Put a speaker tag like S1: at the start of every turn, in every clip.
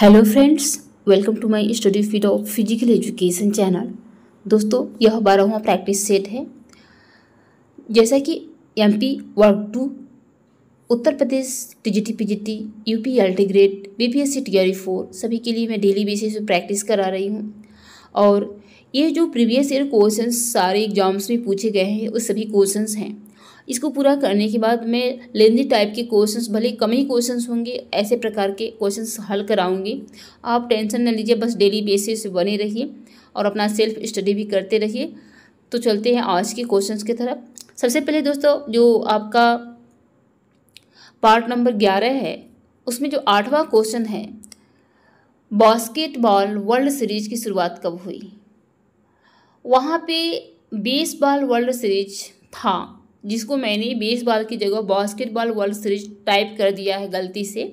S1: Hello friends welcome to my study feed of physical education channel दोस्तों यह बारहवा practice set है जैसा कि एमपी वर्क two Uttar Pradesh TGT PGT UP LT grade BPSC TRE four सभी के लिए मैं डेली बेसिस पर प्रैक्टिस करा रही हूँ और ये जो प्रीवियस ईयर क्वेश्चन सारे एग्जाम्स में पूछे गए हैं वो सभी क्वेश्चन हैं इसको पूरा करने के बाद मैं लेंदी टाइप के क्वेश्चंस भले कम ही क्वेश्चंस होंगे ऐसे प्रकार के क्वेश्चंस हल कराऊंगी आप टेंशन न लीजिए बस डेली बेसिस बने रहिए और अपना सेल्फ स्टडी भी करते रहिए तो चलते हैं आज के क्वेश्चंस की तरफ सबसे पहले दोस्तों जो आपका पार्ट नंबर ग्यारह है उसमें जो आठवां क्वेश्चन है बास्केटबॉल वर्ल्ड सीरीज की शुरुआत कब हुई वहाँ पे बॉल वर्ल्ड सीरीज था जिसको मैंने बेसबॉल की जगह बास्केटबॉल वर्ल्ड सीरीज टाइप कर दिया है गलती से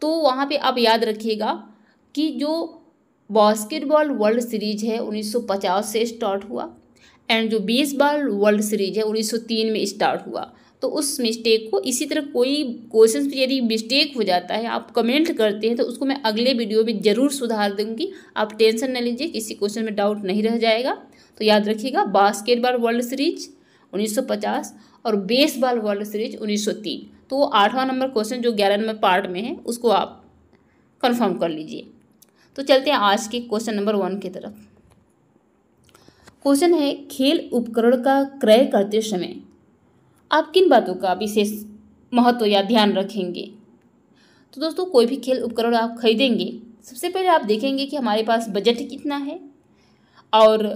S1: तो वहाँ पे आप याद रखिएगा कि जो बास्केटबॉल वर्ल्ड सीरीज है 1950 से स्टार्ट हुआ एंड जो बेसबॉल वर्ल्ड सीरीज है 1903 में स्टार्ट हुआ तो उस मिस्टेक को इसी तरह कोई क्वेश्चन पर यदि मिस्टेक हो जाता है आप कमेंट करते हैं तो उसको मैं अगले वीडियो में ज़रूर सुधार दूँगी आप टेंशन न लीजिए किसी क्वेश्चन में डाउट नहीं रह जाएगा तो याद रखिएगा बास्केटबॉल वर्ल्ड सीरीज़ 1950 और बेसबॉल वर्ल्ड सीरीज 1903 तो वो आठवां नंबर क्वेश्चन जो ग्यारह नंबर पार्ट में है उसको आप कंफर्म कर लीजिए तो चलते हैं आज के क्वेश्चन नंबर वन की तरफ क्वेश्चन है खेल उपकरण का क्रय करते समय आप किन बातों का विशेष महत्व या ध्यान रखेंगे तो दोस्तों कोई भी खेल उपकरण आप खरीदेंगे सबसे पहले आप देखेंगे कि हमारे पास बजट कितना है और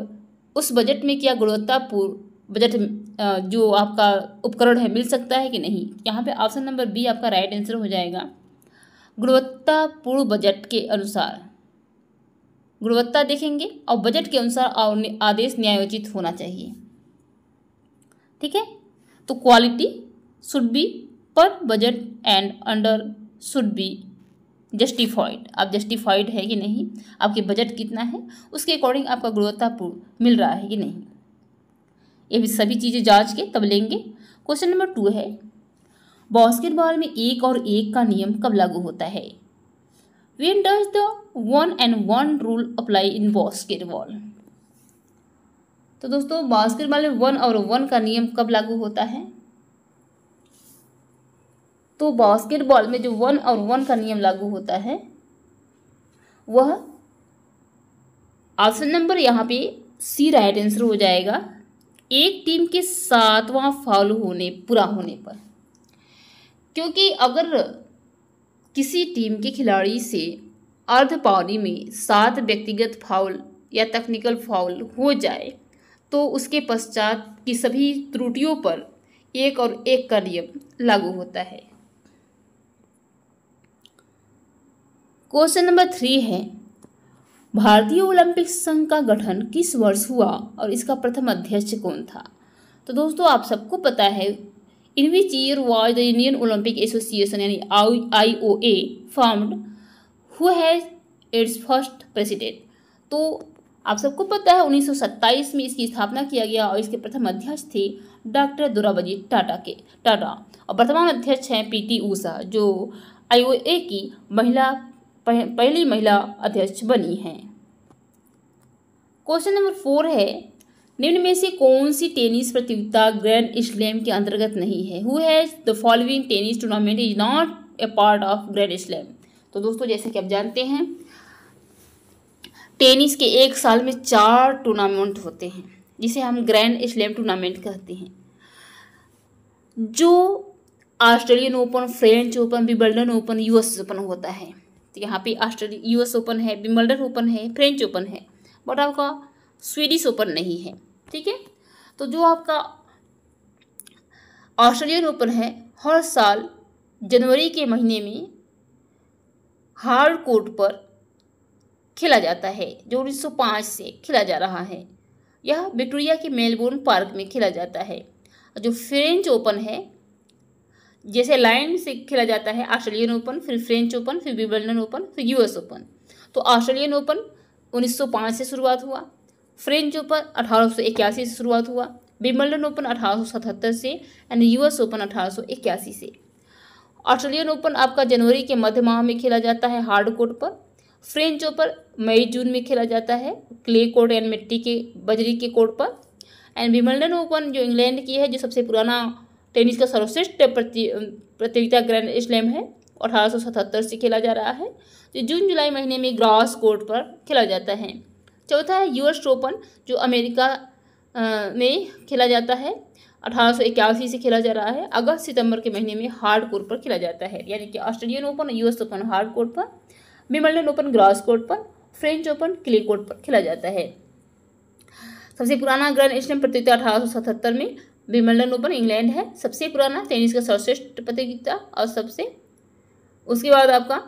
S1: उस बजट में क्या गुणवत्तापूर्ण बजट जो आपका उपकरण है मिल सकता है कि नहीं यहाँ पे ऑप्शन नंबर बी आपका राइट आंसर हो जाएगा गुणवत्तापूर्ण बजट के अनुसार गुणवत्ता देखेंगे और बजट के अनुसार आदेश न्यायोचित होना चाहिए ठीक है तो क्वालिटी शुड बी पर budget and under should be justified आप जस्टिफाइड है कि नहीं आपके बजट कितना है उसके अकॉर्डिंग आपका गुणवत्तापूर्ण मिल रहा है कि नहीं ये सभी चीज़ें जांच के तब लेंगे क्वेश्चन नंबर टू है बास्केटबॉल में एक और एक का नियम कब लागू होता है when does the one and one rule apply in basketball तो दोस्तों बास्केटबॉल में वन और वन का नियम कब लागू होता है तो बास्केटबॉल में जो वन और वन का नियम लागू होता है वह ऑप्शन नंबर यहाँ पे सी राइट आंसर हो जाएगा एक टीम के सातवां फाउल होने पूरा होने पर क्योंकि अगर किसी टीम के खिलाड़ी से अर्ध पारी में सात व्यक्तिगत फाउल या टेक्निकल फाउल हो जाए तो उसके पश्चात की सभी त्रुटियों पर एक और एक का नियम लागू होता है क्वेश्चन नंबर थ्री है भारतीय ओलंपिक संघ का गठन किस वर्ष हुआ और इसका प्रथम अध्यक्ष कौन था तो दोस्तों आप सबको पता है in which year was the Indian Olympic Association यानी I O A formed who has its first president तो आप सबको पता है 1927 में इसकी स्थापना किया गया और इसके प्रथम अध्यक्ष थे डॉक्टर दुराबजी टाटा के टाटा और वर्तमान अध्यक्ष हैं पीटी ऊषा जो आईओए की महिला पहली महिला अध्यक्ष बनी हैं क्वेश्चन नंबर फोर है निम्न में से कौन सी टेनिस प्रतियोगिता ग्रैंड स्लैम के अंतर्गत नहीं है who has the following tennis tournament is not a part of grand slam तो दोस्तों जैसे कि आप जानते हैं टेनिस के एक साल में चार टूर्नामेंट होते हैं जिसे हम ग्रैंड स्लैम टूर्नामेंट कहते हैं जो Australian open French open Wimbledon open US open होता है तो यहाँ पे ऑस्ट्रेलिया यूएस ओपन है विम्बल्डन ओपन है फ्रेंच ओपन है बट आपका स्वीडिश ओपन नहीं है ठीक है तो जो आपका ऑस्ट्रेलियन ओपन है हर साल जनवरी के महीने में हार्ड कोर्ट पर खेला जाता है जो उन्नीस से खेला जा रहा है यह विक्टोरिया के मेलबोर्न पार्क में खेला जाता है जो फ्रेंच ओपन है जैसे लाइन से खेला जाता है ऑस्ट्रेलियन ओपन फिर फ्रेंच ओपन फिर विंबलडन ओपन फिर यूएस ओपन तो ऑस्ट्रेलियन ओपन 1905 से शुरुआत हुआ फ्रेंच ओपन अठारह से शुरुआत हुआ विंबलडन ओपन अठारह से एंड यूएस ओपन अठारह से ऑस्ट्रेलियन ओपन आपका जनवरी के मध्य माह में खेला जाता है हार्ड कोर्ट पर फ्रेंच ओपन मई जून में खेला जाता है क्ले कोर्ट एंड मिट्टी के बजरी के कोर्ट पर एंड विमल्डन ओपन जो इंग्लैंड की है जो सबसे पुराना टेनिस का सर्वश्रेष्ठ प्रतियोगिता ग्रैंड स्लैम है अठारह से खेला जा रहा है जो तो जून जुलाई महीने में ग्रास कोर्ट पर खेला जाता है चौथा है यूएस ओपन जो अमेरिका आ, में खेला जाता है अठारह से खेला जा रहा है अगस्त सितंबर के महीने में हार्ड कोर्ट पर खेला जाता है यानी कि Australian open US open hard court पर विमल्डन ओपन ग्रास कोर्ट पर फ्रेंच ओपन क्ले कोर्ट पर खेला जाता है सबसे पुराना ग्रैंड स्लैम प्रतियोगिता अठारह में विमल्डन ओपन इंग्लैंड है सबसे पुराना टेनिस का सर्वश्रेष्ठ प्रतियोगिता और सबसे उसके बाद आपका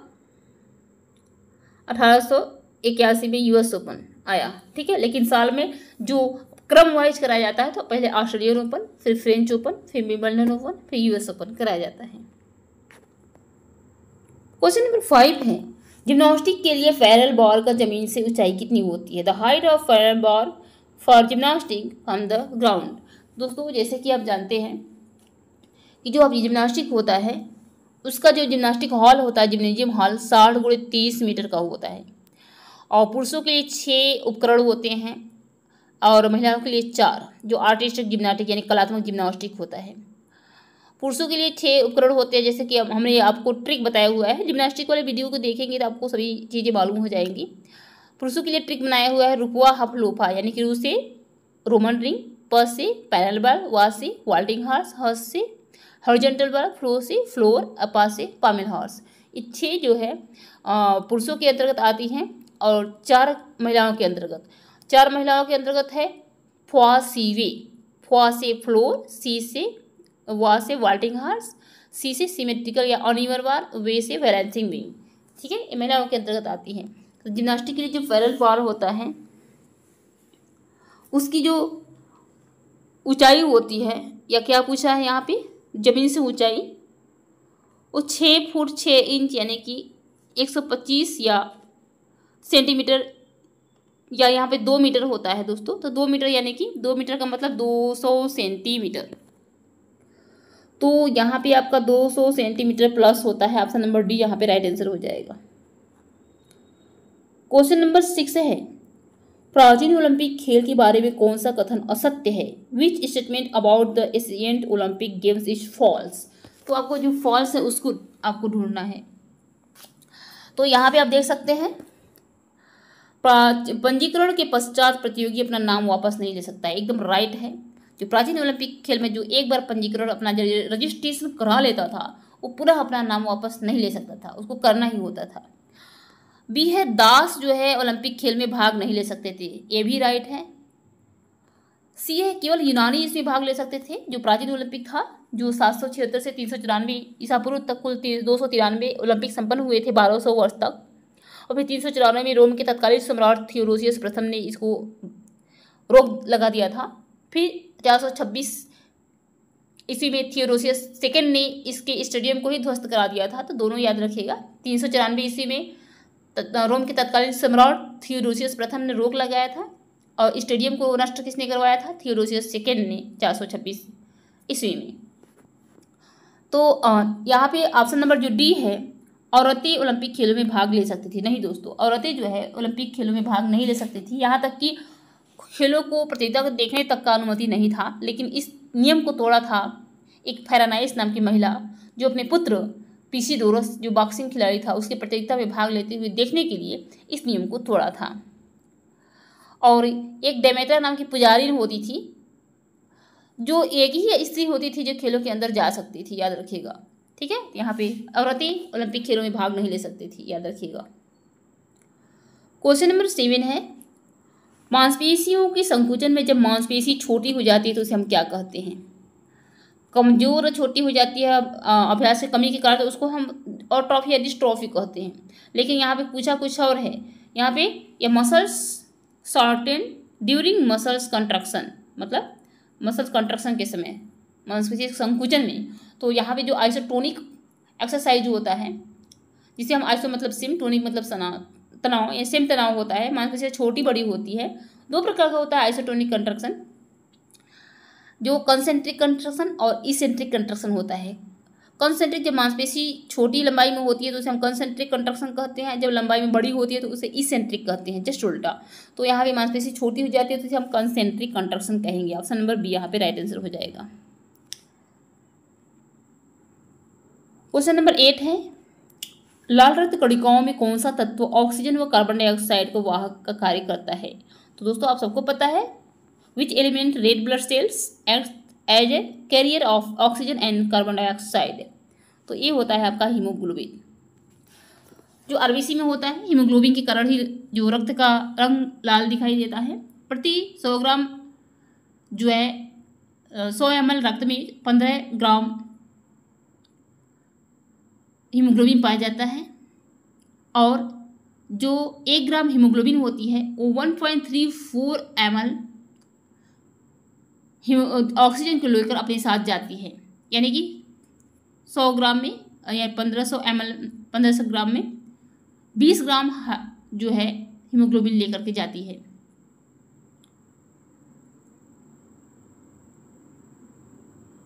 S1: अठारह में यूएस ओपन आया ठीक है लेकिन साल में जो क्रम वाइज कराया जाता है तो पहले ऑस्ट्रेलियन ओपन फिर फ्रेंच ओपन फिर विमल्डन ओपन फिर यूएस ओपन कराया जाता है क्वेश्चन नंबर फाइव है जिम्नास्टिक के लिए फेरल बॉल का जमीन से ऊंचाई कितनी होती है the height of feral ball for gymnastic on the ground दोस्तों जैसे कि आप जानते हैं कि जो अब जिम्नास्टिक होता है उसका जो जिम्नास्टिक हॉल होता है जिम्नेजियम हॉल साठ गुड़े तीस मीटर का होता है और पुरुषों के लिए छः उपकरण होते हैं और महिलाओं के लिए चार जो आर्टिस्टिक जिम्नास्टिक यानी कलात्मक जिम्नास्टिक होता है पुरुषों के लिए छः उपकरण होते हैं जैसे कि अब हमने आपको ट्रिक बताया हुआ है जिम्नास्टिक वाले वीडियो को देखेंगे तो आपको सभी चीज़ें मालूम हो जाएंगी पुरुषों के लिए ट्रिक बनाया हुआ है हफ लोफा यानी कि रूसे से रोमन रिंग पर्सी पैनल बल्ब वासी वाल्टिंग हॉर्स हॉर्सी हॉर्जेंटल बल्ब फ्लोसी फ्लोर अपासी पामिल हॉर्स ये छः जो है पुरुषों के अंतर्गत आती हैं और चार महिलाओं के अंतर्गत चार महिलाओं के अंतर्गत है फ्वासीवे फ्वा से फ्लोर सी से वा से वाल्टिंग हॉर्स सी से सीमेट्रिकल या अनिवर बार वे से बैलेंसिंग विंग ठीक है ये महिलाओं के अंतर्गत आती हैं तो जिम्नास्टिक के लिए जो पैरल बार होता है उसकी जो ऊंचाई होती है या क्या पूछा है यहाँ पे ज़मीन से ऊंचाई वो छः फुट छः इंच यानी कि एक सौ पच्चीस या सेंटीमीटर या यहाँ पे दो मीटर होता है दोस्तों तो दो मीटर यानी कि दो मीटर का मतलब दो सौ सेंटीमीटर तो यहाँ पे आपका दो सौ सेंटीमीटर प्लस होता है ऑप्शन नंबर डी यहाँ पे राइट आंसर हो जाएगा क्वेश्चन नंबर सिक्स है प्राचीन ओलंपिक खेल के बारे में कौन सा कथन असत्य है which statement about the ancient olympic games is false तो आपको जो फॉल्स है उसको आपको ढूंढना है तो यहाँ पे आप देख सकते हैं पंजीकरण के पश्चात प्रतियोगी अपना नाम वापस नहीं ले सकता है एकदम राइट है जो प्राचीन ओलंपिक खेल में जो एक बार पंजीकरण अपना रजिस्ट्रेशन करा लेता था वो पूरा अपना नाम वापस नहीं ले सकता था उसको करना ही होता था बी है दास जो है ओलंपिक खेल में भाग नहीं ले सकते थे ये भी राइट है सी है केवल यूनानी इसमें भाग ले सकते थे जो प्राचीन ओलंपिक था जो सात सौ छिहत्तर से तीन सौ चौरानवे ईसा पूर्व तक कुल दो सौ तिरानवे ओलंपिक संपन्न हुए थे बारह सौ वर्ष तक और फिर तीन सौ चौरानवे में रोम के तत्कालीन सम्राट थियोरोसियस प्रथम ने इसको रोक लगा दिया था फिर चार सौ छब्बीस इसी में थियोरोसियस सेकेंड ने इसके स्टेडियम को ही ध्वस्त करा दिया था तो दोनों याद रखिएगा तीन सौ चौरानवे ईस्वी में रोम के तत्कालीन सम्राट थियोडोसियस प्रथम ने रोक लगाया था और स्टेडियम को नष्ट किसने करवाया था थियोडोसियस सेकेंड ने चार सौ छब्बीस ईस्वी में तो यहाँ पे ऑप्शन नंबर जो डी है औरतें ओलंपिक खेलों में भाग ले सकती थी नहीं दोस्तों औरतें जो है ओलंपिक खेलों में भाग नहीं ले सकती थी यहाँ तक कि खेलों को प्रतियोगिता को देखने तक का अनुमति नहीं था लेकिन इस नियम को तोड़ा था एक फेरानाइस नाम की महिला जो अपने पुत्र पीसी डोरस जो बॉक्सिंग खिलाड़ी था उसकी प्रतियोगिता में भाग लेते हुए देखने के लिए इस नियम को तोड़ा था और एक डेमेत्रा नाम की पुजारी होती थी जो एक ही स्त्री होती थी जो खेलों के अंदर जा सकती थी याद रखिएगा ठीक है यहाँ पे औरतें ओलंपिक खेलों में भाग नहीं ले सकती थी याद रखिएगा क्वेश्चन नंबर सेवन है मांसपेशियों के संकुचन में जब मांसपेशी छोटी हो जाती है तो उसे हम क्या कहते हैं कमज़ोर छोटी हो जाती है अभ्यास की कमी के कारण तो उसको हम और ट्रॉफी या डिस्ट्रॉफी कहते हैं लेकिन यहाँ पे पूछा कुछ और है यहाँ पे ये muscles shorten during muscles contraction मतलब मसल्स कंट्रक्शन के समय मांसपेशी संकुचन में तो यहाँ पे जो आइसोटोनिक एक्सरसाइज होता है जिसे हम आइसो मतलब सिम टोनिक मतलब तनाव या सेम तनाव होता है मांसपेशी छोटी बड़ी होती है दो प्रकार का होता है आइसोटोनिक कंट्रक्शन जो कंसेंट्रिक कंट्रक्शन और इसेंट्रिक कंट्रक्शन होता है कंसेंट्रिक जब मांसपेशी छोटी लंबाई में होती है तो उसे हम कंसेंट्रिक कंट्रक्शन कहते हैं जब लंबाई में बड़ी होती है तो उसे इसेंट्रिक कहते हैं जस्ट उल्टा तो यहाँ पे मांसपेशी छोटी हो जाती है तो उसे हम कंसेंट्रिक कंट्रक्शन कहेंगे ऑप्शन नंबर बी यहाँ पे राइट आंसर हो जाएगा क्वेश्चन नंबर एट है लाल रक्त कणिकाओं में कौन सा तत्व ऑक्सीजन व कार्बन डाइऑक्साइड को वाहक का कार्य करता है तो दोस्तों आप सबको पता है which element red blood cells acts as a carrier of oxygen and carbon dioxide तो ये होता है आपका हीमोग्लोबिन जो आरबीसी में होता है हीमोग्लोबिन के कारण ही जो रक्त का रंग लाल दिखाई देता है प्रति सौ ग्राम जो है सौ एम रक्त में पंद्रह ग्राम हीमोग्लोबिन पाया जाता है और जो एक ग्राम हीमोग्लोबिन होती है वो one point three four m oxygen को लेकर अपने साथ जाती है यानी कि सौ ग्राम में या पंद्रह सौ एम एल पंद्रह सौ ग्राम में बीस ग्राम जो है हीमोग्लोबिन लेकर के जाती है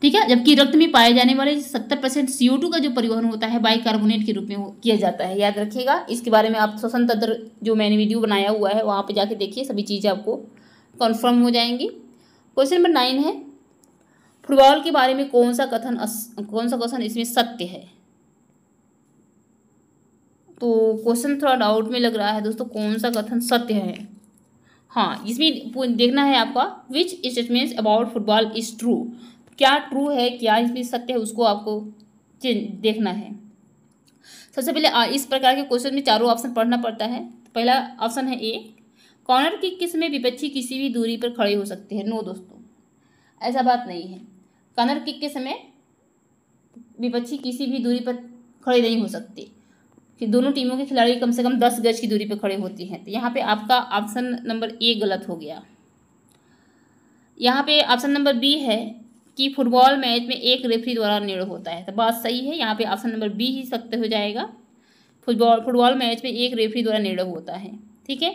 S1: ठीक है जबकि रक्त में पाए जाने वाले सत्तर परसेंट सी का जो परिवहन होता है बाइकार्बोनेट के रूप में किया जाता है याद रखिएगा इसके बारे में आप तंत्र जो मैंने वीडियो बनाया हुआ है वहाँ पर जाके देखिए सभी चीज़ें आपको कन्फर्म हो जाएंगी क्वेश्चन नंबर नाइन है फुटबॉल के बारे में कौन सा कथन कौन सा क्वेश्चन इसमें सत्य है तो क्वेश्चन थोड़ा डाउट में लग रहा है दोस्तों कौन सा कथन सत्य है हाँ इसमें देखना है आपका which statements about football is true क्या ट्रू है क्या इसमें सत्य है उसको आपको देखना है सबसे पहले इस प्रकार के क्वेश्चन में चारों ऑप्शन पढ़ना पड़ता है पहला ऑप्शन है ए कॉर्नर किक किस में विपक्षी किसी भी दूरी पर खड़े हो सकते हैं नो दोस्तों ऐसा बात नहीं है कॉर्नर किक के समय विपक्षी किसी भी दूरी पर खड़े नहीं हो सकते कि दोनों टीमों के खिलाड़ी कम से कम दस गज की दूरी पर खड़े होते हैं तो यहाँ पे आपका ऑप्शन नंबर ए गलत हो गया यहाँ पे ऑप्शन नंबर बी है कि फुटबॉल मैच में एक रेफरी द्वारा निर्णय होता है तो बात सही है यहाँ पे ऑप्शन नंबर बी ही सत्य हो जाएगा फुटबॉल फुटबॉल मैच में एक रेफरी द्वारा निर्णय होता है ठीक है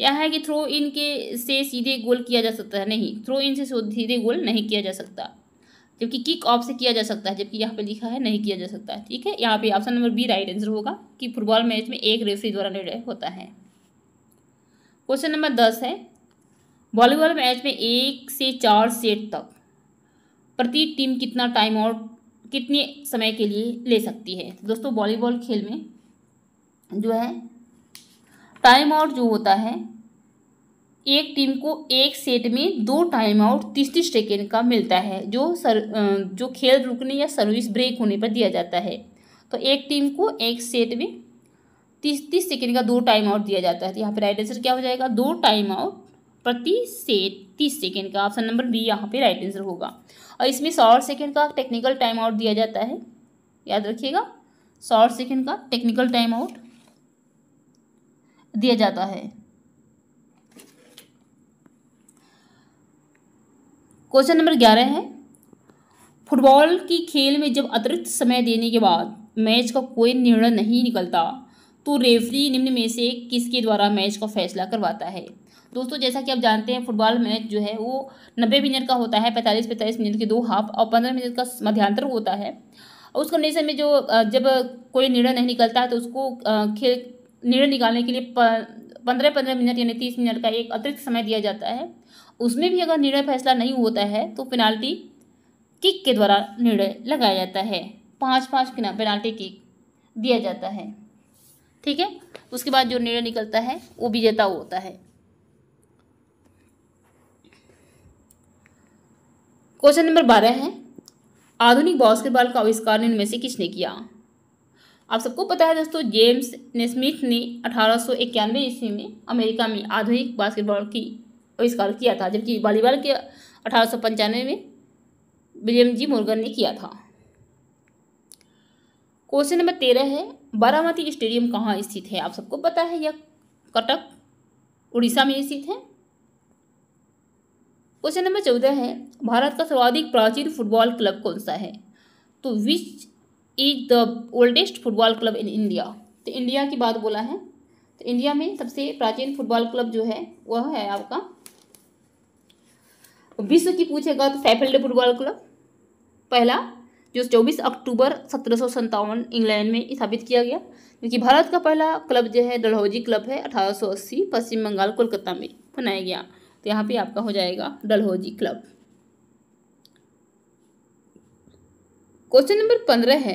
S1: यह है कि थ्रो इन के से सीधे गोल किया जा सकता है नहीं थ्रो इन से सीधे गोल नहीं किया जा सकता जबकि किक ऑफ से किया जा सकता है जबकि यहाँ पे लिखा है नहीं किया जा सकता है ठीक है यहाँ पे option number B right answer होगा कि फुटबॉल मैच में एक रेफरी द्वारा निर्णय होता है क्वेश्चन नंबर दस है वॉलीबॉल मैच में एक से चार सेट तक प्रति टीम कितना टाइम आउट कितने समय के लिए ले सकती है दोस्तों वॉलीबॉल खेल में जो है टाइम आउट जो होता है एक टीम को एक सेट में दो टाइम आउट तीस तीस सेकेंड का मिलता है जो सर जो खेल रुकने या सर्विस ब्रेक होने पर दिया जाता है तो एक टीम को एक सेट में तीस तीस सेकेंड का दो टाइम आउट दिया जाता है तो यहाँ पर राइट आंसर क्या हो जाएगा दो टाइम आउट प्रति सेट तीस सेकेंड का ऑप्शन नंबर बी यहाँ पे राइट आंसर होगा और इसमें सौ सेकेंड का टेक्निकल टाइम आउट दिया जाता है याद रखिएगा सौ सेकेंड का टेक्निकल टाइम आउट दिया जाता है क्वेश्चन नंबर ग्यारह है फुटबॉल की खेल में जब अतिरिक्त समय देने के बाद मैच का कोई निर्णय नहीं निकलता तो रेफरी निम्न में से किसके द्वारा मैच का फैसला करवाता है दोस्तों जैसा कि आप जानते हैं फुटबॉल मैच जो है वो नब्बे मिनट का होता है पैंतालीस पैंतालीस मिनट के दो हाफ और पंद्रह मिनट का मध्यांतर होता है उस कंडीशन में जो जब कोई निर्णय नहीं निकलता है तो उसको खेल निर्णय निकालने के लिए पंद्रह पंद्रह मिनट यानी तीस मिनट का एक अतिरिक्त समय दिया जाता है उसमें भी अगर निर्णय फैसला नहीं होता है तो पेनाल्टी किक के द्वारा निर्णय लगाया जाता है पाँच पाँच बिना पेनाल्टी किक दिया जाता है ठीक है उसके बाद जो निर्णय निकलता है वो विजेता होता है क्वेश्चन नंबर बारह है आधुनिक बास्केटबॉल का आविष्कार इनमें से किसने किया आप सबको पता है दोस्तों जेम्स नेस्मिथ ने अठारह सौ ईस्वी में अमेरिका में आधुनिक बास्केटबॉल की आविष्कार किया था जबकि वॉलीबॉल के अठारह में विलियम जी मोर्गन ने किया था क्वेश्चन नंबर तेरह है बारामती स्टेडियम कहाँ स्थित है आप सबको पता है यह कटक उड़ीसा में स्थित है क्वेश्चन नंबर चौदह है भारत का सर्वाधिक प्राचीन फुटबॉल क्लब कौन सा है तो which is the oldest football club in India तो इंडिया की बात बोला है तो इंडिया में सबसे प्राचीन फुटबॉल क्लब जो है वह है आपका विश्व की पूछेगा तो सैफेल्ड फुटबॉल क्लब पहला जो 24 अक्टूबर सत्रह इंग्लैंड में स्थापित किया गया क्योंकि भारत का पहला क्लब जो है डलहौजी क्लब है 1880 पश्चिम बंगाल कोलकाता में बनाया गया तो यहाँ पे आपका हो जाएगा डलहौजी क्लब क्वेश्चन नंबर पंद्रह है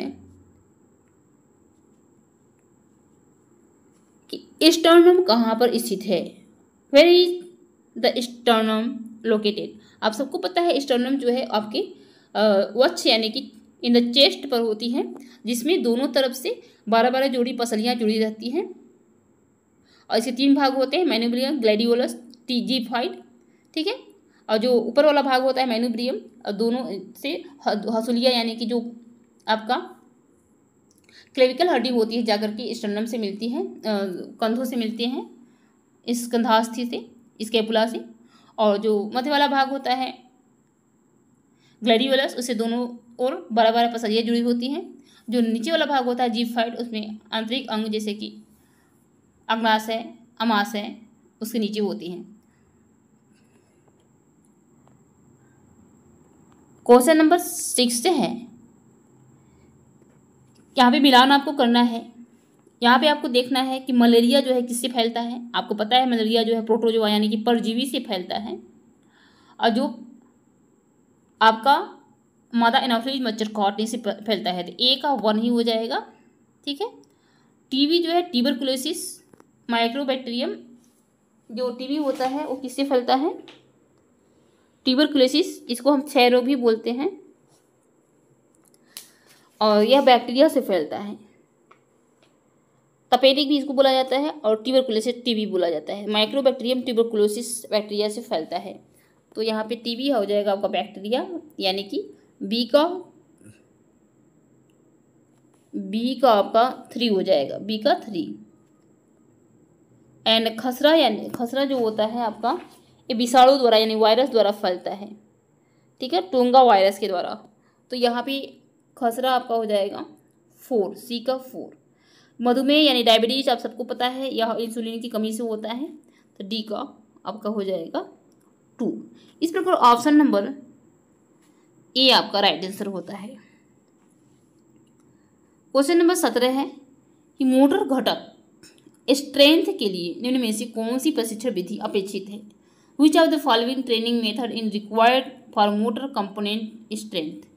S1: कि स्टर्नम कहाँ पर स्थित है where is the sternum located आप सबको पता है स्टर्नम जो है आपके वच यानी कि इन द चेस्ट पर होती है जिसमें दोनों तरफ से बारह बारह जोड़ी पसलियाँ जुड़ी रहती हैं और इसके तीन भाग होते हैं मैनोबलिया ग्लैडियोलस फाइड ठीक है और जो ऊपर वाला भाग होता है मैनुब्रियम और दोनों से हसुलिया यानी कि जो आपका क्लेविकल हड्डी होती है जाकर के स्टर्नम से मिलती है कंधों से मिलती है इस कंधास्थी से इसकेपुला से और जो मध्य वाला भाग होता है ग्लैडिवलस उससे दोनों और बारह बारह पसलियाँ जुड़ी होती हैं जो नीचे वाला भाग होता है जीप फाइट उसमें आंतरिक अंग जैसे कि अग्नाश है अमाश है उसके नीचे होती हैं क्वेश्चन नंबर सिक्स है यहाँ पे मिलान आपको करना है यहाँ पे आपको देखना है कि मलेरिया जो है किससे फैलता है आपको पता है मलेरिया जो है प्रोटोजोआ यानी कि परजीवी से फैलता है और जो आपका मादा एनाफिलिज मच्छर काटने से फैलता है तो ए का वन ही हो जाएगा ठीक है टीवी जो है टीबरकुलोसिस माइक्रोबैक्टीरियम जो टीवी होता है वो किससे फैलता है ट्यूबरकुलोसिस इसको हम क्षय रोग भी बोलते हैं और यह बैक्टीरिया से फैलता है तपेडिक भी इसको बोला जाता है और ट्यूबरकुलोसिस टीबी बोला जाता है माइक्रोबैक्टीरियम ट्यूबरकुलोसिस बैक्टीरिया से फैलता है तो यहाँ पे टीबी हो जाएगा आपका बैक्टीरिया यानी कि बी का बी का आपका थ्री हो जाएगा बी का थ्री एंड खसरा यानी खसरा जो होता है आपका ये विषाणु द्वारा यानी वायरस द्वारा फैलता है ठीक है टोंगा वायरस के द्वारा तो यहाँ पे खसरा आपका हो जाएगा फोर सी का फोर
S2: मधुमेह यानी डायबिटीज
S1: आप सबको पता है यह इंसुलिन की कमी से होता है तो डी का आपका हो जाएगा टू इस प्रकार ऑप्शन नंबर ए आपका राइट आंसर होता है क्वेश्चन नंबर सत्रह है कि मोटर घटक स्ट्रेंथ के लिए निम्न में से कौन सी प्रशिक्षण विधि अपेक्षित है which of the following training method in required for motor component strength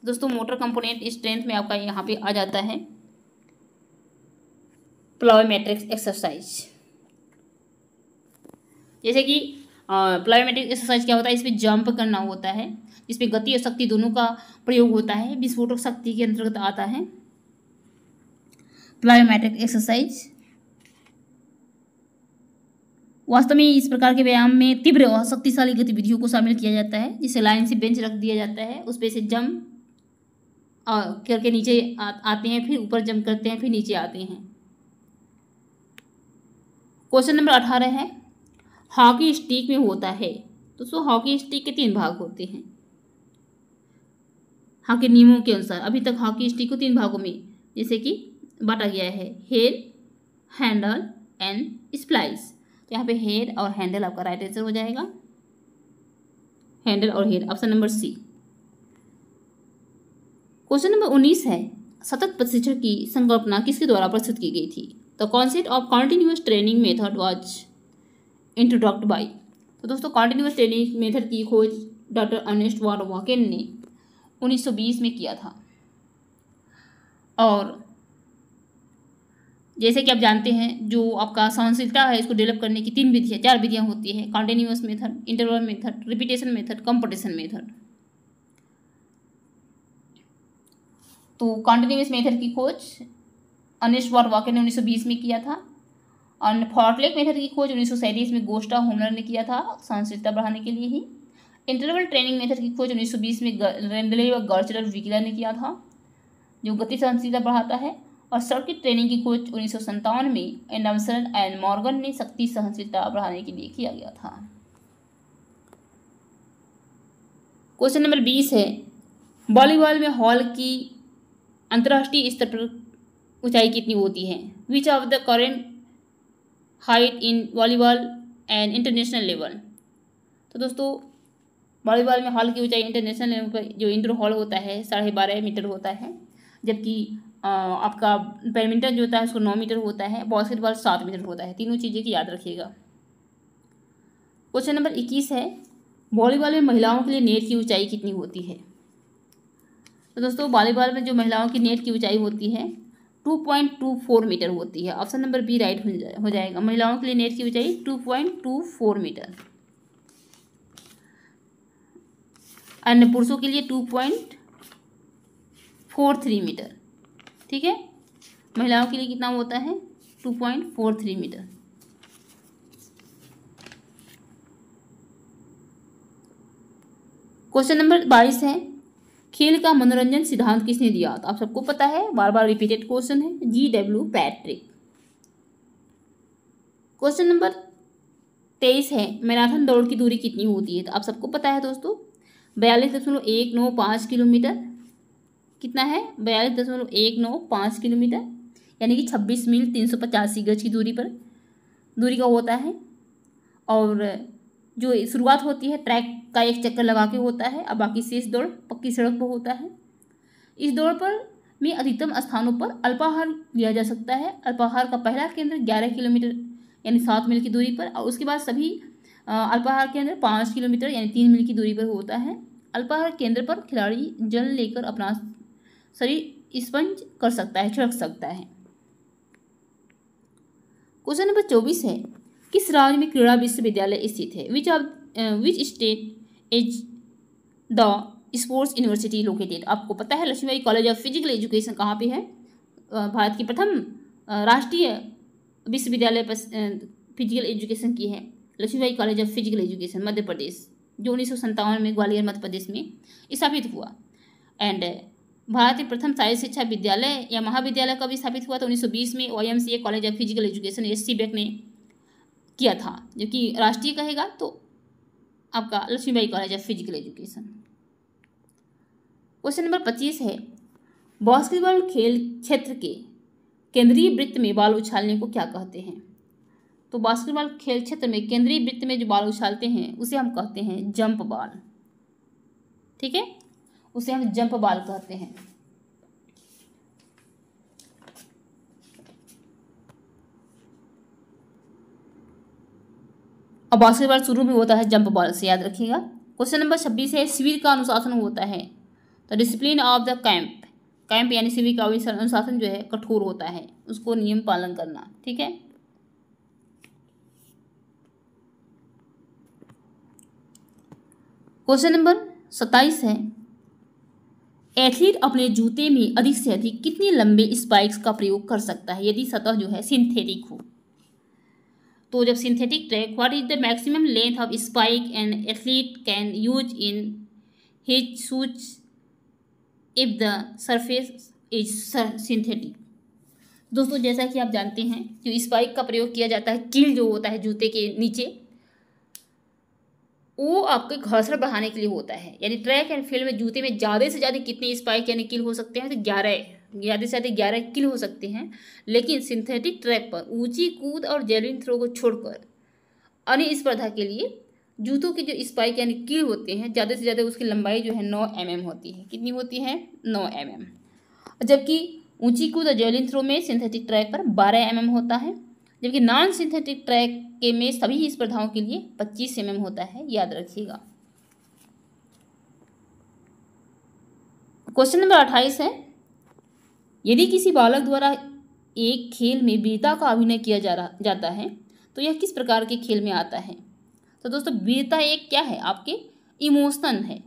S1: तो दोस्तों मोटर कंपोनेंट स्ट्रेंथ में आपका यहाँ पे आ जाता है प्लायोमेट्रिक्स एक्सरसाइज जैसे कि प्लायोमेट्रिक एक्सरसाइज क्या होता है इसमें जंप करना होता है इसमें गति और शक्ति दोनों का प्रयोग होता है विस्फोटक शक्ति के अंतर्गत आता है प्लायोमेट्रिक एक्सरसाइज वास्तव में इस प्रकार के व्यायाम में तीव्र और शक्तिशाली गतिविधियों को शामिल किया जाता है जिसे लाइन से बेंच रख दिया जाता है उस पर से जम करके नीचे आ, आते हैं फिर ऊपर जम करते हैं फिर नीचे आते हैं क्वेश्चन नंबर अठारह है हॉकी स्टिक में होता है तो सो हॉकी स्टिक के तीन भाग होते हैं हॉकी नियमों के अनुसार अभी तक हॉकी स्टिक को तीन भागों में जैसे कि बांटा गया है हेल हैंडल एंड स्प्लाइस यहाँ पे हेड और हैंडल आपका राइट आंसर हो जाएगा हैंडल और head option number C question number उन्नीस है सतत प्रशिक्षण की संकल्पना किसके द्वारा प्रस्तुत की गई थी the concept of continuous training method was introduced by तो दोस्तों कॉन्टिन्यूस ट्रेनिंग मेथड की खोज डॉक्टर वॉर वॉकिन ने 1920 में किया था और जैसे कि आप जानते हैं जो आपका सहनशीलता है इसको डेवलप करने की तीन विधियाँ चार विधियाँ होती है continuous method interval method repetition method competition method तो कॉन्टिन्यूस मेथड की खोज अनिश वॉर वॉकर ने 1920 में किया था और फॉर्टलेक मेथड की खोज उन्नीस में गोस्टा होमलर ने किया था सहनशीलता बढ़ाने के लिए ही इंटरवल ट्रेनिंग मेथड की खोज उन्नीस में रेंडले और गर्चर विकला विकिला ने किया था जो गति सहनशीलता बढ़ाता है और सर्किट ट्रेनिंग की खोज उन्नीस सौ संतावन में एंडमसन एंड मॉर्गन ने शक्ति सहनशीलता बढ़ाने के लिए किया गया था क्वेश्चन नंबर बीस है वॉलीबॉल में हॉल की अंतर्राष्ट्रीय स्तर पर ऊंचाई कितनी होती है which of the current height in volleyball and international level तो दोस्तों वॉलीबॉल में हॉल की ऊंचाई इंटरनेशनल लेवल पर जो इंडोर हॉल होता है साढ़े बारह मीटर होता है जबकि आपका बैडमिंटन जो होता है उसको नौ मीटर होता है बास्केटबॉल सात मीटर होता है तीनों चीज़ें की याद रखिएगा क्वेश्चन नंबर इक्कीस है वॉलीबॉल में महिलाओं के लिए नेट की ऊंचाई कितनी होती है तो दोस्तों वॉलीबॉल में जो महिलाओं की नेट की ऊंचाई होती है two point two four metre होती है ऑप्शन नंबर बी राइट हो जाएगा महिलाओं के लिए नेट की ऊंचाई two point two four metre अन्य पुरुषों के लिए two point four three metre ठीक है महिलाओं के लिए कितना होता है two point four three metre question number बाईस है खेल का मनोरंजन सिद्धांत किसने दिया तो आप सबको पता है बार बार रिपीटेड क्वेश्चन है G W Patrick question number तेईस है मैराथन दौड़ की दूरी कितनी होती है तो आप सबको पता है दोस्तों बयालीस दशमलव एक नौ पाँच किलोमीटर कितना है बयालीस दशमलव एक नौ पाँच किलोमीटर यानी कि छब्बीस मील तीन सौ पचासी गज की दूरी पर दूरी का होता है और जो शुरुआत होती है ट्रैक का एक चक्कर लगा के होता है और बाकी शेष दौड़ पक्की सड़क पर होता है इस दौड़ पर में अधिकतम स्थानों पर अल्पाहार लिया जा सकता है अल्पाहार का पहला केंद्र ग्यारह किलोमीटर यानी सात मील की दूरी पर और उसके बाद सभी अल्पाहार केंद्र पाँच किलोमीटर यानी तीन मील की दूरी पर होता है अल्पाहार केंद्र पर खिलाड़ी जल लेकर अपना शरीर स्पंज कर सकता है छिड़क सकता है क्वेश्चन नंबर चौबीस है किस राज्य में क्रीड़ा विश्वविद्यालय स्थित है which of which state is the sports university located आपको पता है Lakshmibai college of physical education कहाँ पे है भारत की प्रथम राष्ट्रीय विश्वविद्यालय फिजिकल एजुकेशन की है Lakshmibai college of physical education Madhya Pradesh जो उन्नीस में ग्वालियर मध्य प्रदेश में स्थापित हुआ एंड भारत प्रथम शारीरिक शिक्षा विद्यालय या महाविद्यालय कब स्थापित हुआ था 1920 में ओ college of physical education S C ने किया था जो कि राष्ट्रीय कहेगा तो आपका Lakshmibai college of physical education question number पच्चीस है बास्केटबॉल खेल क्षेत्र के केंद्रीय वृत्त में बाल उछालने को क्या कहते हैं तो बास्केटबॉल खेल क्षेत्र में केंद्रीय वृत्त में जो बाल उछालते हैं उसे हम कहते हैं जंप बॉल ठीक है उसे हम जंप बाल कहते हैं अब बास्केटबॉल शुरू भी होता है जंप बॉल से याद रखिएगा क्वेश्चन नंबर छब्बीस है शिविर का अनुशासन होता है तो discipline of the camp camp यानी शिविर का अनुशासन जो है कठोर होता है उसको नियम पालन करना ठीक है क्वेश्चन नंबर सत्ताईस है एथलीट अपने जूते में अधिक से अधिक कितने लंबे स्पाइक्स का प्रयोग कर सकता है यदि सतह जो है सिंथेटिक हो तो जब synthetic track what is the maximum length of spike and athlete can use in his shoes if the surface is synthetic दोस्तों जैसा कि आप जानते हैं जो स्पाइक का प्रयोग किया जाता है कील जो होता है जूते के नीचे वो आपके घोसला बढ़ाने के लिए होता है यानी ट्रैक एंड फील्ड में जूते में ज़्यादा से ज़्यादा कितने स्पाइक यानी किल हो सकते हैं तो ग्यारह ज़्यादा से ज़्यादा ग्यारह किल हो सकते हैं लेकिन सिंथेटिक ट्रैक पर ऊंची कूद और जेलिन थ्रो को छोड़कर अन्य स्पर्धा के लिए जूतों के जो स्पाइक यानी किल होते हैं ज़्यादा से ज़्यादा उसकी लंबाई जो है नौ एम mm होती है कितनी होती है नौ एम mm. जबकि ऊंची कूद और जेलिन थ्रो में सिंथेटिक ट्रैक पर बारह एम mm होता है जबकि नॉन सिंथेटिक ट्रैक के में सभी स्पर्धाओं के लिए 25 एम एम होता है याद रखिएगा क्वेश्चन नंबर अट्ठाईस है यदि किसी बालक द्वारा एक खेल में वीरता का अभिनय किया जा रहा जाता है तो यह किस प्रकार के खेल में आता है तो दोस्तों वीरता एक क्या है आपके इमोशन है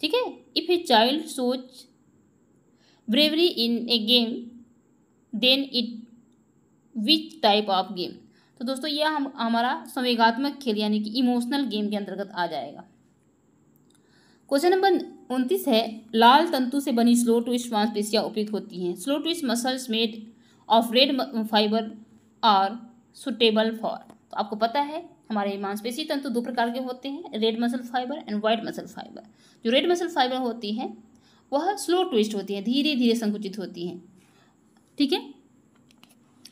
S1: ठीक है if a child shows bravery in a game then it which type of game तो दोस्तों यह हम हमारा संवेगात्मक खेल यानी कि इमोशनल गेम के अंतर्गत आ जाएगा क्वेश्चन नंबर उनतीस है लाल तंतु से बनी स्लो ट्विस्ट मांसपेशियाँ उपयुक्त होती हैं slow twist muscles made of red fibre are suitable for तो आपको पता है हमारे मांसपेशी तंतु दो प्रकार के होते हैं red muscle fibre and white muscle fibre जो रेड मसल फाइबर होती है वह स्लो ट्विस्ट होती है धीरे धीरे संकुचित होती हैं ठीक है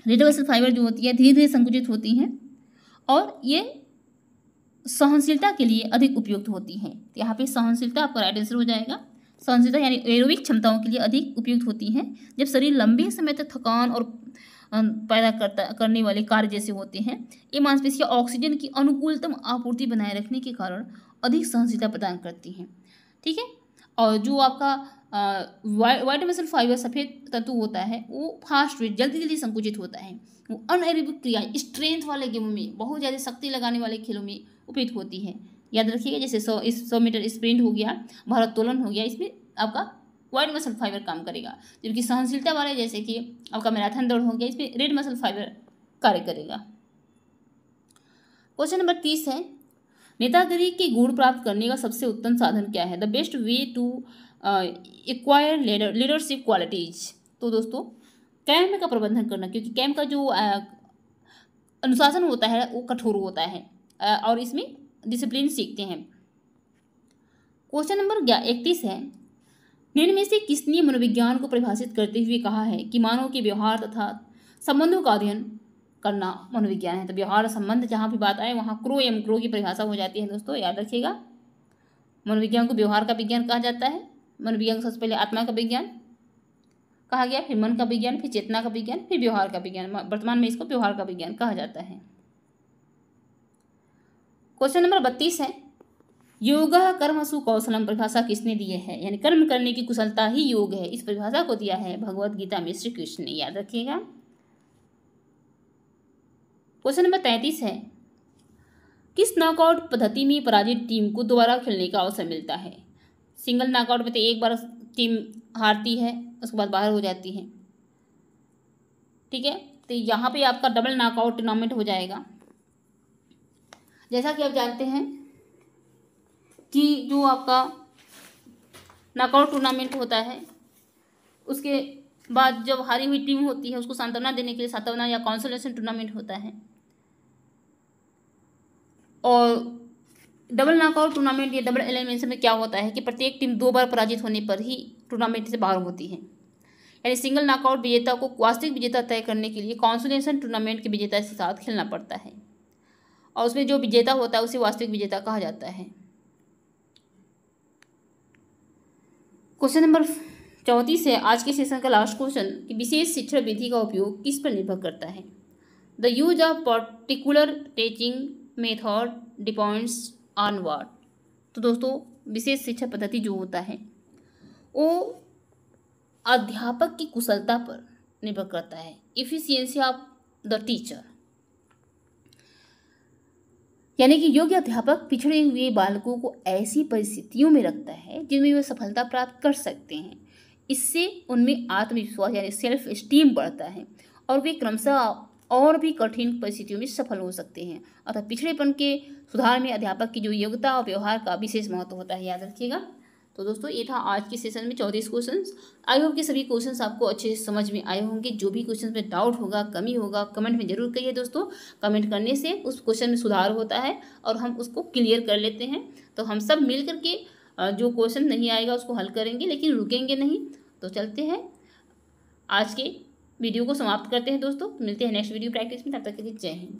S1: रिडवर्सल फाइबर जो होती है धीरे धीरे संकुचित होती हैं और ये सहनशीलता के लिए अधिक उपयुक्त होती हैं तो यहाँ पे सहनशीलता आपका राइट आंसर हो जाएगा सहनशीलता यानी एरोविक क्षमताओं के लिए अधिक उपयुक्त होती हैं जब शरीर लंबे समय तक थकान और पैदा करता करने वाले कार्य जैसे होते हैं ये मांसपेशियाँ ऑक्सीजन की अनुकूलतम आपूर्ति बनाए रखने के कारण अधिक सहनशीलता प्रदान करती हैं ठीक है और जो आपका वाइट मसल फाइबर सफ़ेद तत्व होता है वो फास्ट वेट जल्दी जल्दी संकुचित होता है वो अनएरोबिक क्रिया स्ट्रेंथ वाले गेमों में बहुत ज़्यादा शक्ति लगाने वाले खेलों में उपयुक्त होती है याद रखिएगा जैसे सौ इस सौ मीटर स्प्रिंट हो गया भारोत्तोलन हो गया इसमें आपका वाइट मसल फाइबर काम करेगा जबकि सहनशीलता वाले जैसे कि आपका मैराथन दौड़ हो गया इसमें रेड मसल फाइबर कार्य करेगा क्वेश्चन नंबर तीस है नेतागिरी के गुण प्राप्त करने का सबसे उत्तम साधन क्या है the best way to acquire leadership qualities तो दोस्तों कैम्प का प्रबंधन करना क्योंकि कैम्प का जो अनुशासन होता है वो कठोर होता है और इसमें डिसिप्लिन सीखते हैं क्वेश्चन नंबर इकतीस है निम्न में से किसने मनोविज्ञान को परिभाषित करते हुए कहा है कि मानव के व्यवहार तथा संबंधों का अध्ययन करना मनोविज्ञान है तो व्यवहार संबंध जहाँ भी बात आए वहाँ क्रो एवं क्रो की परिभाषा हो जाती है दोस्तों याद रखिएगा मनोविज्ञान को व्यवहार का विज्ञान कहा जाता है मनोविज्ञान सबसे पहले आत्मा का विज्ञान कहा गया फिर मन का विज्ञान फिर चेतना का विज्ञान फिर व्यवहार का विज्ञान वर्तमान में इसको व्यवहार का विज्ञान कहा जाता है क्वेश्चन नंबर बत्तीस है योग कर्म सुकौशलम परिभाषा किसने दिए है यानी कर्म करने की कुशलता ही योग है इस परिभाषा को दिया है भगवत गीता में श्री कृष्ण ने याद रखिएगा क्वेश्चन नंबर तैंतीस है किस नॉकआउट पद्धति में पराजित टीम को दोबारा खेलने का अवसर मिलता है सिंगल नॉकआउट में तो एक बार टीम हारती है उसके बाद बाहर हो जाती है ठीक है तो यहाँ पे आपका डबल नॉकआउट टूर्नामेंट हो जाएगा जैसा कि आप जानते हैं कि जो आपका नॉकआउट टूर्नामेंट होता है उसके बाद जब हारी हुई टीम होती है उसको सांत्वना देने के लिए सांत्वना या कॉन्सोलेशन टूर्नामेंट होता है और डबल नॉकआउट टूर्नामेंट या डबल एलिमिनेशन में क्या होता है कि प्रत्येक टीम दो बार पराजित होने पर ही टूर्नामेंट से बाहर होती है यानी सिंगल नॉकआउट विजेता को वास्तविक विजेता तय करने के लिए कॉन्सुलेशन टूर्नामेंट के विजेता के साथ खेलना पड़ता है और उसमें जो विजेता होता है उसे वास्तविक विजेता कहा जाता है क्वेश्चन नंबर चौंतीस है आज के सेशन का लास्ट क्वेश्चन कि विशेष शिक्षण विधि का उपयोग किस पर निर्भर करता है the use of particular teaching method depends onward तो दोस्तों विशेष शिक्षा पद्धति जो होता है वो अध्यापक की कुशलता पर निर्भर करता है इफिशियंसी ऑफ द टीचर यानी कि योग्य अध्यापक पिछड़े हुए बालकों को ऐसी परिस्थितियों में रखता है जिनमें वे सफलता प्राप्त कर सकते हैं इससे उनमें आत्मविश्वास यानी सेल्फ स्टीम बढ़ता है और वे क्रमशः और भी कठिन परिस्थितियों में सफल हो सकते हैं अतः पिछड़ेपन के सुधार में अध्यापक की जो योग्यता और व्यवहार का विशेष महत्व होता है याद रखिएगा तो दोस्तों ये था आज के सेशन में चौतीस क्वेश्चन आई होप के सभी क्वेश्चन आपको अच्छे से समझ में आए होंगे जो भी क्वेश्चन में डाउट होगा कमी होगा कमेंट में जरूर करिए दोस्तों कमेंट करने से उस क्वेश्चन में सुधार होता है और हम उसको क्लियर कर लेते हैं तो हम सब मिल करके जो क्वेश्चन नहीं आएगा उसको हल करेंगे लेकिन रुकेंगे नहीं तो चलते हैं आज के वीडियो को समाप्त करते हैं दोस्तों मिलते हैं नेक्स्ट वीडियो प्रैक्टिस में तब तक के लिए जय हिंद